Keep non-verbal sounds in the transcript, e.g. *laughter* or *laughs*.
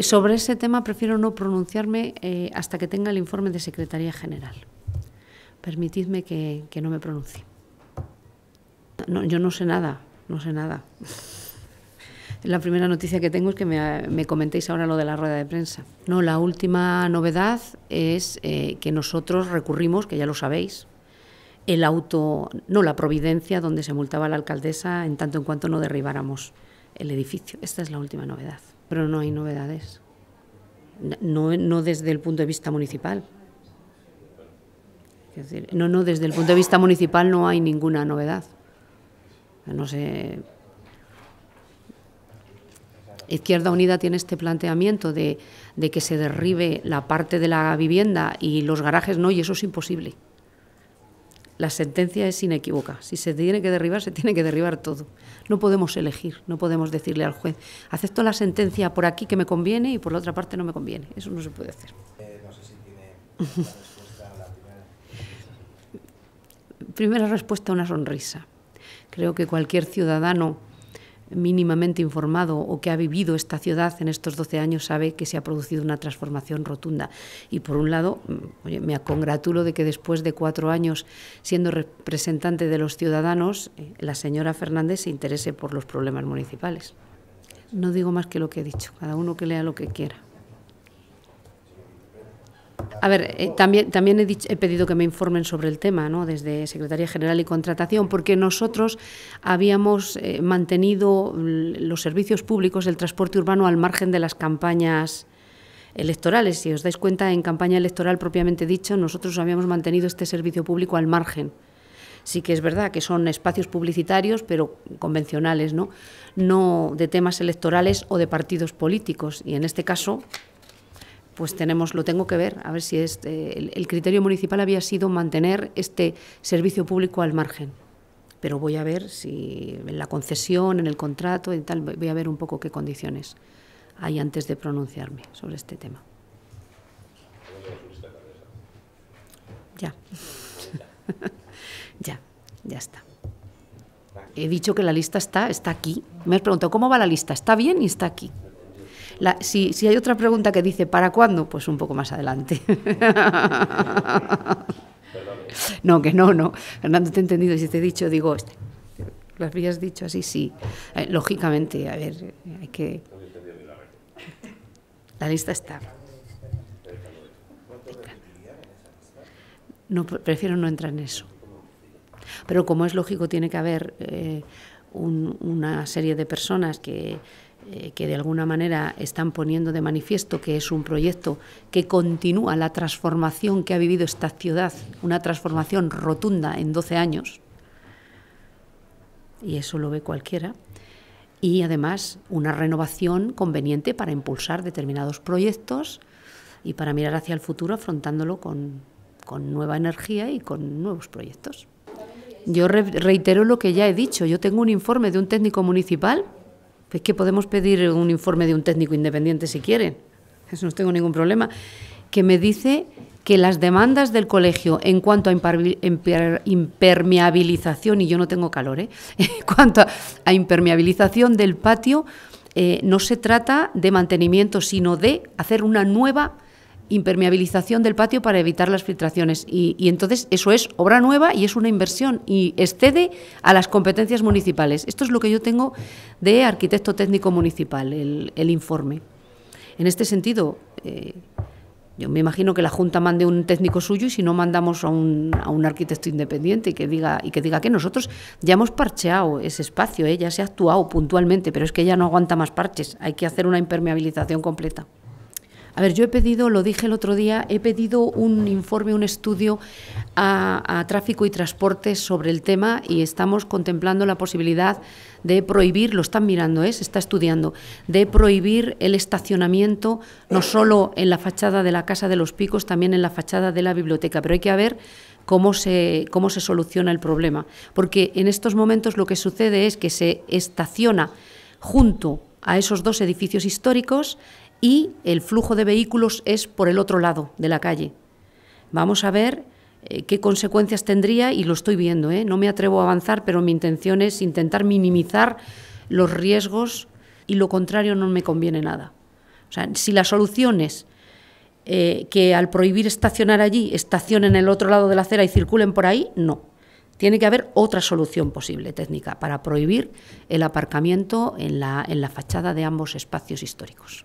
Eh, sobre ese tema prefiero no pronunciarme eh, hasta que tenga el informe de Secretaría General. Permitidme que, no me pronuncie. No, yo no sé nada, no sé nada. La primera noticia que tengo es que me, comentéis ahora lo de la rueda de prensa. No, la última novedad es eh, que nosotros recurrimos, que ya lo sabéis, el auto, no la providencia donde se multaba la alcaldesa en tanto en cuanto no derribáramos el edificio. Esta es la última novedad pero no hay novedades. No, no desde el punto de vista municipal. no, no, desde el punto de vista municipal no hay ninguna novedad. No sé. Izquierda Unida tiene este planteamiento de, de que se derribe la parte de la vivienda y los garajes no, y eso es imposible la sentencia es inequívoca. Si se tiene que derribar, se tiene que derribar todo. No podemos elegir, no podemos decirle al juez, acepto la sentencia por aquí que me conviene y por la otra parte no me conviene. Eso no se puede hacer. Eh, no sé si tiene *laughs* respuesta a la primera. primera respuesta, una sonrisa. Creo que cualquier ciudadano mínimamente informado o que ha vivido esta ciudad en estos 12 años sabe que se ha producido una transformación rotunda. Y por un lado, mm, me congratulo de que después de cuatro años siendo representante de los ciudadanos, eh, la señora Fernández se interese por los problemas municipales. No digo más que lo que he dicho, cada uno que lea lo que quiera. A ver, eh, también, también he, pedido que me informen sobre el tema, ¿no? desde Secretaría General y Contratación, porque nosotros habíamos eh, mantenido los servicios públicos, el transporte urbano, al margen de las campañas electorales. Si os dais cuenta, en campaña electoral propiamente dicha, nosotros habíamos mantenido este servicio público al margen. Sí que es verdad que son espacios publicitarios, pero convencionales, ¿no? No de temas electorales o de partidos políticos. Y en este caso, pues tenemos, lo tengo que ver, a ver si es, eh, el, el, criterio municipal había sido mantener este servicio público al margen. Pero voy a ver si en la concesión, en el contrato y tal, voy a ver un poco qué condiciones hay antes de pronunciarme sobre este tema. Ya. *laughs* ya, ya está. He dicho que la lista está, está aquí. Me has preguntado, ¿cómo va la lista? Está bien y está aquí si, hay otra pregunta que dice, ¿para cuándo? Pues un poco más adelante. *laughs* no, que no, no. Fernando, te he entendido. Si te he dicho, digo, lo habrías dicho así, sí. Eh, lógicamente, a ver, hay que... La lista está. No, prefiero no entrar en eso. Pero como es lógico, tiene que haber eh, una serie de personas que eh, que de alguna manera están poniendo de manifiesto que es un proyecto que continúa la transformación que ha vivido esta ciudad, una transformación rotunda en 12 años, y eso lo ve cualquiera, y además una renovación conveniente para impulsar determinados proyectos y para mirar hacia el futuro afrontándolo con, con nueva energía y con nuevos proyectos. Yo reitero lo que ya he dicho, yo tengo un informe de un técnico municipal es que podemos pedir un informe de un técnico independiente si quieren, eso no tengo ningún problema, que me dice que las demandas del colegio en cuanto a impermeabilización, y yo no tengo calor, ¿eh? en *laughs* cuanto a impermeabilización del patio, eh, no se trata de mantenimiento, sino de hacer una nueva impermeabilización del patio para evitar las filtraciones. Y, entonces eso es obra nueva y es una inversión y excede a las competencias municipales. Esto es lo que yo tengo de arquitecto técnico municipal, el, informe. En este sentido, eh, yo me imagino que la Junta mande un técnico suyo y si no mandamos a un, a un arquitecto independiente y que diga y que diga que nosotros ya hemos parcheado ese espacio, eh, ya se ha actuado puntualmente, pero es que ya no aguanta más parches, hay que hacer una impermeabilización completa. A ver, yo he pedido, lo dije el otro día, he pedido un informe, un estudio a, tráfico y transporte sobre el tema y estamos contemplando la posibilidad de prohibir, lo están mirando, ¿eh? se está estudiando, de prohibir el estacionamiento no solo en la fachada de la Casa de los Picos, también en la fachada de la biblioteca, pero hay que ver cómo se, cómo se soluciona el problema. Porque en estos momentos lo que sucede es que se estaciona junto a esos dos edificios históricos y el flujo de vehículos es por el otro lado de la calle. Vamos a ver eh, qué consecuencias tendría y lo estoy viendo. Eh. No me atrevo a avanzar, pero mi intención es intentar minimizar los riesgos y lo contrario no me conviene nada. O sea, si la solución es eh, que al prohibir estacionar allí, estacionen en el otro lado de la acera y circulen por ahí, no. Tiene que haber otra solución posible técnica para prohibir el aparcamiento en la, en la fachada de ambos espacios históricos.